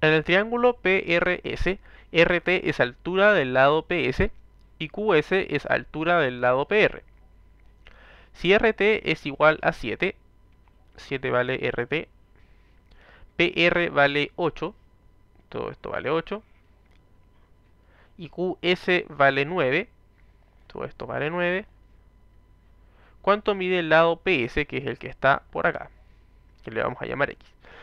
En el triángulo PRS, RT es altura del lado PS y QS es altura del lado PR. Si RT es igual a 7, 7 vale RT, PR vale 8, todo esto vale 8, y QS vale 9, todo esto vale 9, ¿cuánto mide el lado PS, que es el que está por acá? que le vamos a llamar x.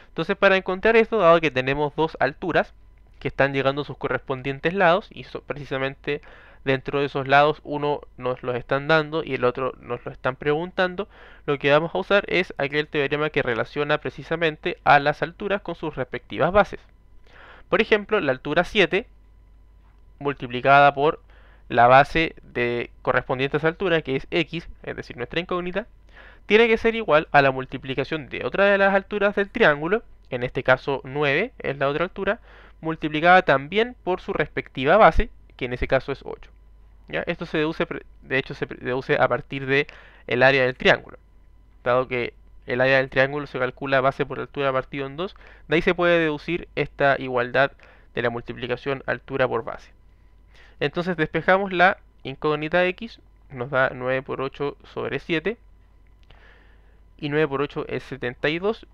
Entonces para encontrar esto, dado que tenemos dos alturas que están llegando a sus correspondientes lados y precisamente dentro de esos lados uno nos los están dando y el otro nos lo están preguntando, lo que vamos a usar es aquel teorema que relaciona precisamente a las alturas con sus respectivas bases. Por ejemplo, la altura 7 multiplicada por la base de correspondientes alturas, que es x, es decir, nuestra incógnita, tiene que ser igual a la multiplicación de otra de las alturas del triángulo, en este caso 9 es la otra altura, multiplicada también por su respectiva base, que en ese caso es 8. ¿Ya? Esto se deduce, de hecho, se deduce a partir de el área del triángulo. Dado que el área del triángulo se calcula base por altura partido en 2, de ahí se puede deducir esta igualdad de la multiplicación altura por base. Entonces despejamos la incógnita x, nos da 9 por 8 sobre 7, y 9 por 8 es 72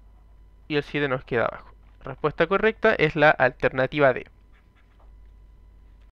y el 7 nos queda abajo. Respuesta correcta es la alternativa D.